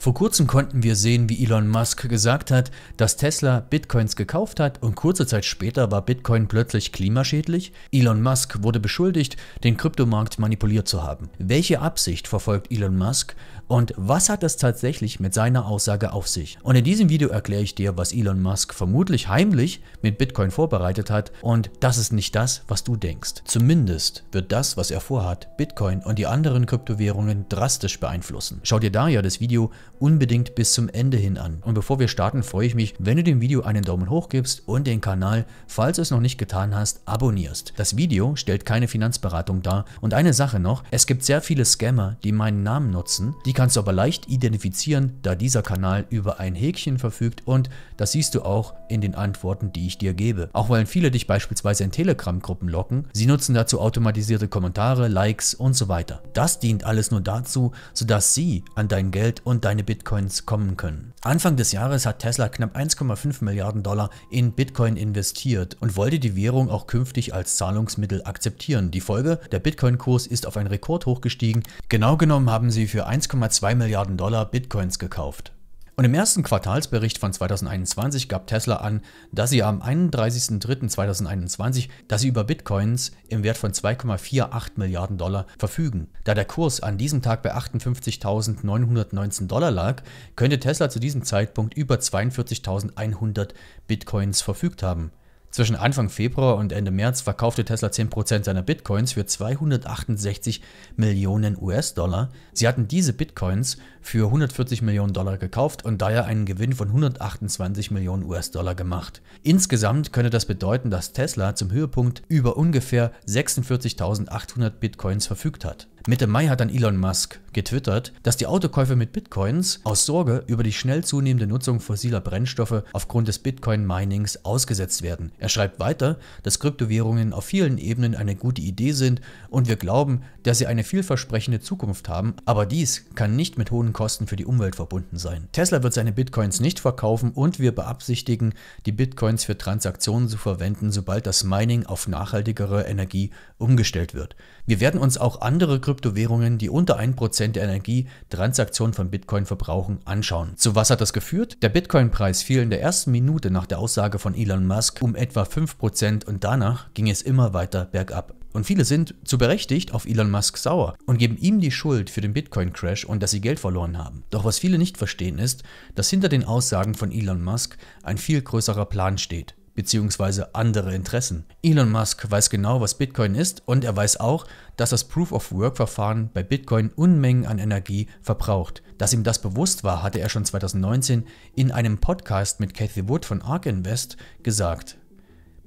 Vor kurzem konnten wir sehen, wie Elon Musk gesagt hat, dass Tesla Bitcoins gekauft hat und kurze Zeit später war Bitcoin plötzlich klimaschädlich. Elon Musk wurde beschuldigt, den Kryptomarkt manipuliert zu haben. Welche Absicht verfolgt Elon Musk und was hat das tatsächlich mit seiner Aussage auf sich? Und in diesem Video erkläre ich dir, was Elon Musk vermutlich heimlich mit Bitcoin vorbereitet hat und das ist nicht das, was du denkst. Zumindest wird das, was er vorhat, Bitcoin und die anderen Kryptowährungen drastisch beeinflussen. Schau dir da ja das Video unbedingt bis zum Ende hin an. Und bevor wir starten, freue ich mich, wenn du dem Video einen Daumen hoch gibst und den Kanal, falls du es noch nicht getan hast, abonnierst. Das Video stellt keine Finanzberatung dar. Und eine Sache noch, es gibt sehr viele Scammer, die meinen Namen nutzen. Die kannst du aber leicht identifizieren, da dieser Kanal über ein Häkchen verfügt und das siehst du auch in den Antworten, die ich dir gebe. Auch wollen viele dich beispielsweise in Telegram-Gruppen locken. Sie nutzen dazu automatisierte Kommentare, Likes und so weiter. Das dient alles nur dazu, sodass sie an dein Geld und deine Bitcoins kommen können. Anfang des Jahres hat Tesla knapp 1,5 Milliarden Dollar in Bitcoin investiert und wollte die Währung auch künftig als Zahlungsmittel akzeptieren. Die Folge, der Bitcoin-Kurs ist auf ein Rekord hochgestiegen. Genau genommen haben sie für 1,2 Milliarden Dollar Bitcoins gekauft. Und im ersten Quartalsbericht von 2021 gab Tesla an, dass sie am 31.03.2021, dass sie über Bitcoins im Wert von 2,48 Milliarden Dollar verfügen. Da der Kurs an diesem Tag bei 58.919 Dollar lag, könnte Tesla zu diesem Zeitpunkt über 42.100 Bitcoins verfügt haben. Zwischen Anfang Februar und Ende März verkaufte Tesla 10% seiner Bitcoins für 268 Millionen US-Dollar. Sie hatten diese Bitcoins für 140 Millionen Dollar gekauft und daher einen Gewinn von 128 Millionen US-Dollar gemacht. Insgesamt könnte das bedeuten, dass Tesla zum Höhepunkt über ungefähr 46.800 Bitcoins verfügt hat. Mitte Mai hat dann Elon Musk getwittert, dass die Autokäufe mit Bitcoins aus Sorge über die schnell zunehmende Nutzung fossiler Brennstoffe aufgrund des Bitcoin-Minings ausgesetzt werden. Er schreibt weiter, dass Kryptowährungen auf vielen Ebenen eine gute Idee sind und wir glauben, dass sie eine vielversprechende Zukunft haben, aber dies kann nicht mit hohen Kosten für die Umwelt verbunden sein. Tesla wird seine Bitcoins nicht verkaufen und wir beabsichtigen, die Bitcoins für Transaktionen zu verwenden, sobald das Mining auf nachhaltigere Energie umgestellt wird. Wir werden uns auch andere Kryptowährungen, die unter 1% der Energie Transaktionen von Bitcoin verbrauchen, anschauen. Zu was hat das geführt? Der Bitcoin-Preis fiel in der ersten Minute nach der Aussage von Elon Musk um etwa etwa 5% und danach ging es immer weiter bergab. Und viele sind zu berechtigt auf Elon Musk sauer und geben ihm die Schuld für den Bitcoin-Crash und dass sie Geld verloren haben. Doch was viele nicht verstehen ist, dass hinter den Aussagen von Elon Musk ein viel größerer Plan steht beziehungsweise andere Interessen. Elon Musk weiß genau, was Bitcoin ist und er weiß auch, dass das Proof-of-Work-Verfahren bei Bitcoin Unmengen an Energie verbraucht. Dass ihm das bewusst war, hatte er schon 2019 in einem Podcast mit Cathy Wood von ARK Invest gesagt.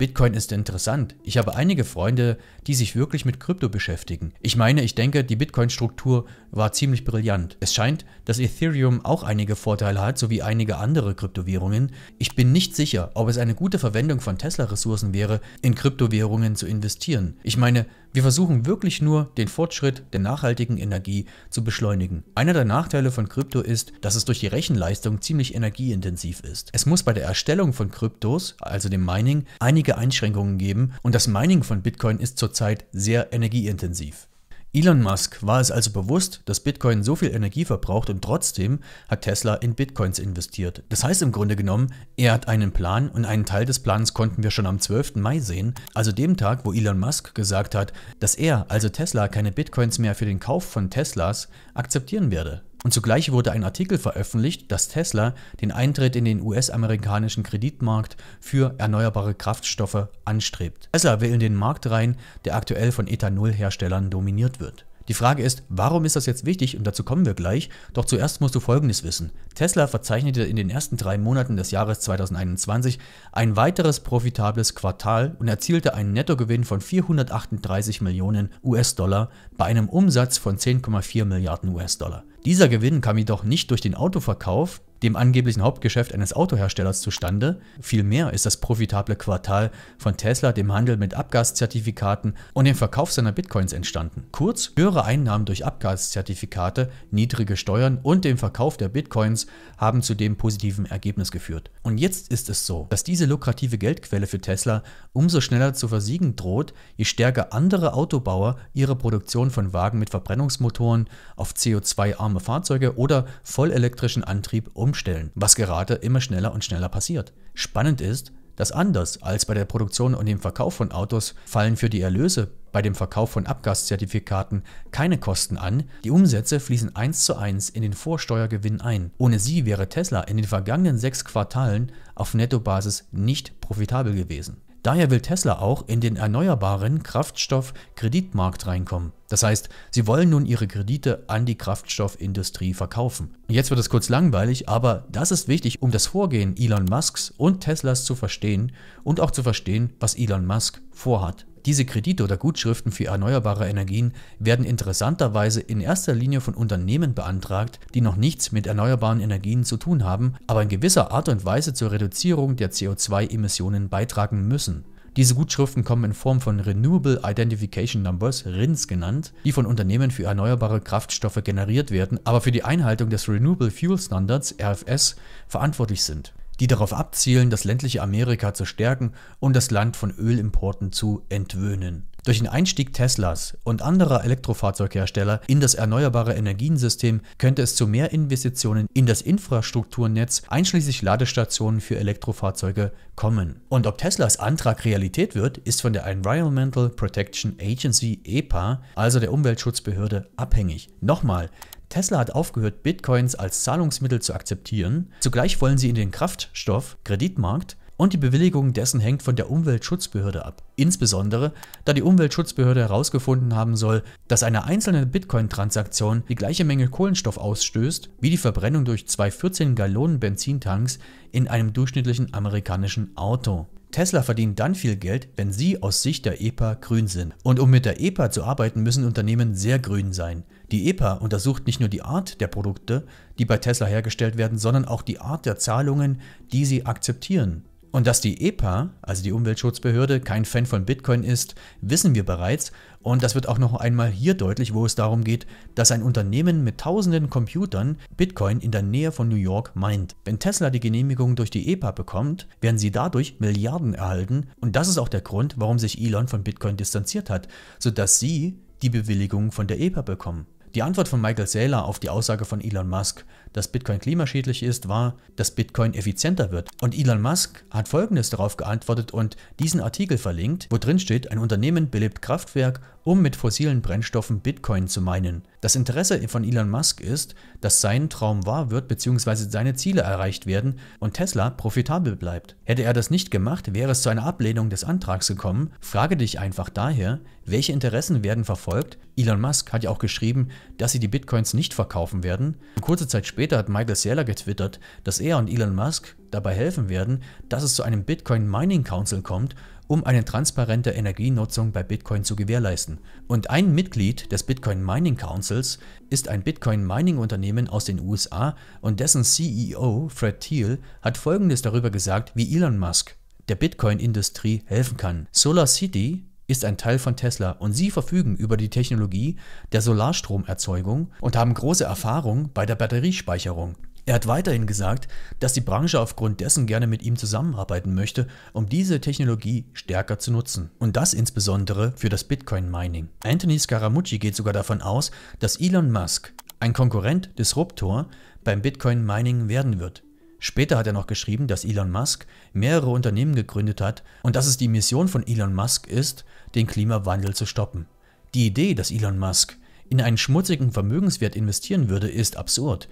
Bitcoin ist interessant. Ich habe einige Freunde, die sich wirklich mit Krypto beschäftigen. Ich meine, ich denke, die Bitcoin-Struktur war ziemlich brillant. Es scheint, dass Ethereum auch einige Vorteile hat, sowie einige andere Kryptowährungen. Ich bin nicht sicher, ob es eine gute Verwendung von Tesla-Ressourcen wäre, in Kryptowährungen zu investieren. Ich meine, wir versuchen wirklich nur, den Fortschritt der nachhaltigen Energie zu beschleunigen. Einer der Nachteile von Krypto ist, dass es durch die Rechenleistung ziemlich energieintensiv ist. Es muss bei der Erstellung von Kryptos, also dem Mining, einige Einschränkungen geben und das Mining von Bitcoin ist zurzeit sehr energieintensiv. Elon Musk war es also bewusst, dass Bitcoin so viel Energie verbraucht und trotzdem hat Tesla in Bitcoins investiert. Das heißt im Grunde genommen, er hat einen Plan und einen Teil des Plans konnten wir schon am 12. Mai sehen, also dem Tag, wo Elon Musk gesagt hat, dass er, also Tesla, keine Bitcoins mehr für den Kauf von Teslas akzeptieren werde. Und zugleich wurde ein Artikel veröffentlicht, dass Tesla den Eintritt in den US-amerikanischen Kreditmarkt für erneuerbare Kraftstoffe anstrebt. Tesla will in den Markt rein, der aktuell von Ethanolherstellern dominiert wird. Die Frage ist, warum ist das jetzt wichtig und dazu kommen wir gleich, doch zuerst musst du Folgendes wissen. Tesla verzeichnete in den ersten drei Monaten des Jahres 2021 ein weiteres profitables Quartal und erzielte einen Nettogewinn von 438 Millionen US-Dollar bei einem Umsatz von 10,4 Milliarden US-Dollar. Dieser Gewinn kam jedoch nicht durch den Autoverkauf dem angeblichen Hauptgeschäft eines Autoherstellers zustande. Vielmehr ist das profitable Quartal von Tesla dem Handel mit Abgaszertifikaten und dem Verkauf seiner Bitcoins entstanden. Kurz, höhere Einnahmen durch Abgaszertifikate, niedrige Steuern und den Verkauf der Bitcoins haben zu dem positiven Ergebnis geführt. Und jetzt ist es so, dass diese lukrative Geldquelle für Tesla umso schneller zu versiegen droht, je stärker andere Autobauer ihre Produktion von Wagen mit Verbrennungsmotoren auf CO2-arme Fahrzeuge oder vollelektrischen Antrieb um umstellen, was gerade immer schneller und schneller passiert. Spannend ist, dass anders als bei der Produktion und dem Verkauf von Autos fallen für die Erlöse bei dem Verkauf von Abgaszertifikaten keine Kosten an, die Umsätze fließen eins zu eins in den Vorsteuergewinn ein. Ohne sie wäre Tesla in den vergangenen sechs Quartalen auf Nettobasis nicht profitabel gewesen. Daher will Tesla auch in den erneuerbaren Kraftstoffkreditmarkt reinkommen. Das heißt, sie wollen nun ihre Kredite an die Kraftstoffindustrie verkaufen. Jetzt wird es kurz langweilig, aber das ist wichtig, um das Vorgehen Elon Musks und Teslas zu verstehen und auch zu verstehen, was Elon Musk vorhat. Diese Kredite oder Gutschriften für erneuerbare Energien werden interessanterweise in erster Linie von Unternehmen beantragt, die noch nichts mit erneuerbaren Energien zu tun haben, aber in gewisser Art und Weise zur Reduzierung der CO2-Emissionen beitragen müssen. Diese Gutschriften kommen in Form von Renewable Identification Numbers, RINs genannt, die von Unternehmen für erneuerbare Kraftstoffe generiert werden, aber für die Einhaltung des Renewable Fuel Standards, RFS, verantwortlich sind die darauf abzielen, das ländliche Amerika zu stärken und das Land von Ölimporten zu entwöhnen. Durch den Einstieg Teslas und anderer Elektrofahrzeughersteller in das erneuerbare Energiensystem könnte es zu mehr Investitionen in das Infrastrukturnetz einschließlich Ladestationen für Elektrofahrzeuge kommen. Und ob Teslas Antrag Realität wird, ist von der Environmental Protection Agency EPA, also der Umweltschutzbehörde, abhängig. Nochmal, Tesla hat aufgehört, Bitcoins als Zahlungsmittel zu akzeptieren. Zugleich wollen sie in den Kraftstoff-Kreditmarkt und die Bewilligung dessen hängt von der Umweltschutzbehörde ab. Insbesondere, da die Umweltschutzbehörde herausgefunden haben soll, dass eine einzelne Bitcoin-Transaktion die gleiche Menge Kohlenstoff ausstößt wie die Verbrennung durch zwei 14 Gallonen Benzintanks in einem durchschnittlichen amerikanischen Auto. Tesla verdient dann viel Geld, wenn sie aus Sicht der EPA grün sind. Und um mit der EPA zu arbeiten, müssen Unternehmen sehr grün sein. Die EPA untersucht nicht nur die Art der Produkte, die bei Tesla hergestellt werden, sondern auch die Art der Zahlungen, die sie akzeptieren. Und dass die EPA, also die Umweltschutzbehörde, kein Fan von Bitcoin ist, wissen wir bereits. Und das wird auch noch einmal hier deutlich, wo es darum geht, dass ein Unternehmen mit tausenden Computern Bitcoin in der Nähe von New York meint. Wenn Tesla die Genehmigung durch die EPA bekommt, werden sie dadurch Milliarden erhalten. Und das ist auch der Grund, warum sich Elon von Bitcoin distanziert hat, sodass sie die Bewilligung von der EPA bekommen. Die Antwort von Michael Saylor auf die Aussage von Elon Musk, dass Bitcoin klimaschädlich ist, war, dass Bitcoin effizienter wird. Und Elon Musk hat folgendes darauf geantwortet und diesen Artikel verlinkt, wo drin steht, ein Unternehmen belebt Kraftwerk um mit fossilen Brennstoffen Bitcoin zu meinen. Das Interesse von Elon Musk ist, dass sein Traum wahr wird bzw. seine Ziele erreicht werden und Tesla profitabel bleibt. Hätte er das nicht gemacht, wäre es zu einer Ablehnung des Antrags gekommen. Frage dich einfach daher, welche Interessen werden verfolgt? Elon Musk hat ja auch geschrieben, dass sie die Bitcoins nicht verkaufen werden. kurze Zeit später hat Michael Saylor getwittert, dass er und Elon Musk dabei helfen werden, dass es zu einem Bitcoin Mining Council kommt, um eine transparente Energienutzung bei Bitcoin zu gewährleisten. Und ein Mitglied des Bitcoin Mining Councils ist ein Bitcoin Mining Unternehmen aus den USA und dessen CEO Fred Thiel hat folgendes darüber gesagt, wie Elon Musk der Bitcoin-Industrie helfen kann. Solar City ist ein Teil von Tesla und sie verfügen über die Technologie der Solarstromerzeugung und haben große Erfahrung bei der Batteriespeicherung. Er hat weiterhin gesagt, dass die Branche aufgrund dessen gerne mit ihm zusammenarbeiten möchte, um diese Technologie stärker zu nutzen. Und das insbesondere für das Bitcoin-Mining. Anthony Scaramucci geht sogar davon aus, dass Elon Musk, ein Konkurrent Disruptor, beim Bitcoin-Mining werden wird. Später hat er noch geschrieben, dass Elon Musk mehrere Unternehmen gegründet hat und dass es die Mission von Elon Musk ist, den Klimawandel zu stoppen. Die Idee, dass Elon Musk in einen schmutzigen Vermögenswert investieren würde, ist absurd.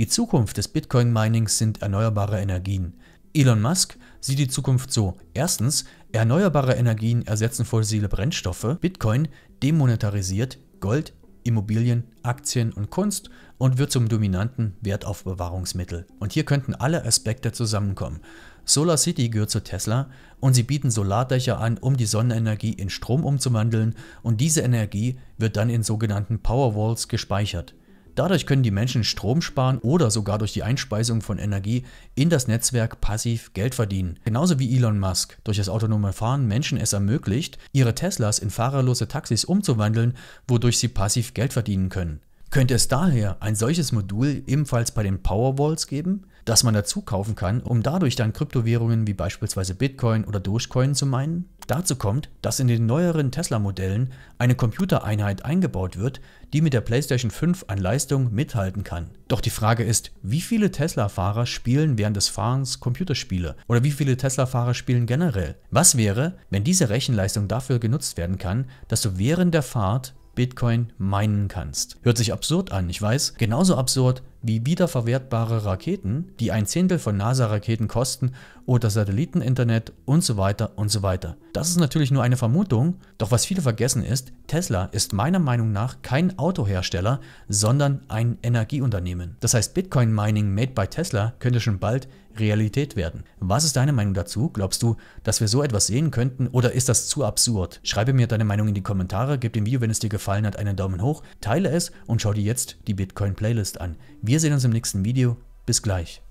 Die Zukunft des Bitcoin-Minings sind erneuerbare Energien. Elon Musk sieht die Zukunft so. Erstens, erneuerbare Energien ersetzen fossile Brennstoffe, Bitcoin demonetarisiert Gold, Immobilien, Aktien und Kunst und wird zum dominanten Wertaufbewahrungsmittel. Und hier könnten alle Aspekte zusammenkommen. Solar City gehört zu Tesla und sie bieten Solardächer an, um die Sonnenenergie in Strom umzuwandeln und diese Energie wird dann in sogenannten Powerwalls gespeichert. Dadurch können die Menschen Strom sparen oder sogar durch die Einspeisung von Energie in das Netzwerk passiv Geld verdienen. Genauso wie Elon Musk durch das autonome Fahren Menschen es ermöglicht, ihre Teslas in fahrerlose Taxis umzuwandeln, wodurch sie passiv Geld verdienen können. Könnte es daher ein solches Modul ebenfalls bei den Powerwalls geben? das man dazu kaufen kann, um dadurch dann Kryptowährungen wie beispielsweise Bitcoin oder Dogecoin zu meinen? Dazu kommt, dass in den neueren Tesla-Modellen eine Computereinheit eingebaut wird, die mit der PlayStation 5 an Leistung mithalten kann. Doch die Frage ist, wie viele Tesla-Fahrer spielen während des Fahrens Computerspiele oder wie viele Tesla-Fahrer spielen generell? Was wäre, wenn diese Rechenleistung dafür genutzt werden kann, dass du während der Fahrt Bitcoin meinen kannst. Hört sich absurd an, ich weiß. Genauso absurd wie wiederverwertbare Raketen, die ein Zehntel von NASA-Raketen kosten oder Satelliteninternet und so weiter und so weiter. Das ist natürlich nur eine Vermutung, doch was viele vergessen ist, Tesla ist meiner Meinung nach kein Autohersteller, sondern ein Energieunternehmen. Das heißt, Bitcoin Mining made by Tesla könnte schon bald Realität werden. Was ist deine Meinung dazu? Glaubst du, dass wir so etwas sehen könnten oder ist das zu absurd? Schreibe mir deine Meinung in die Kommentare, gib dem Video, wenn es dir gefallen hat, einen Daumen hoch, teile es und schau dir jetzt die Bitcoin Playlist an. Wie wir sehen uns im nächsten Video. Bis gleich.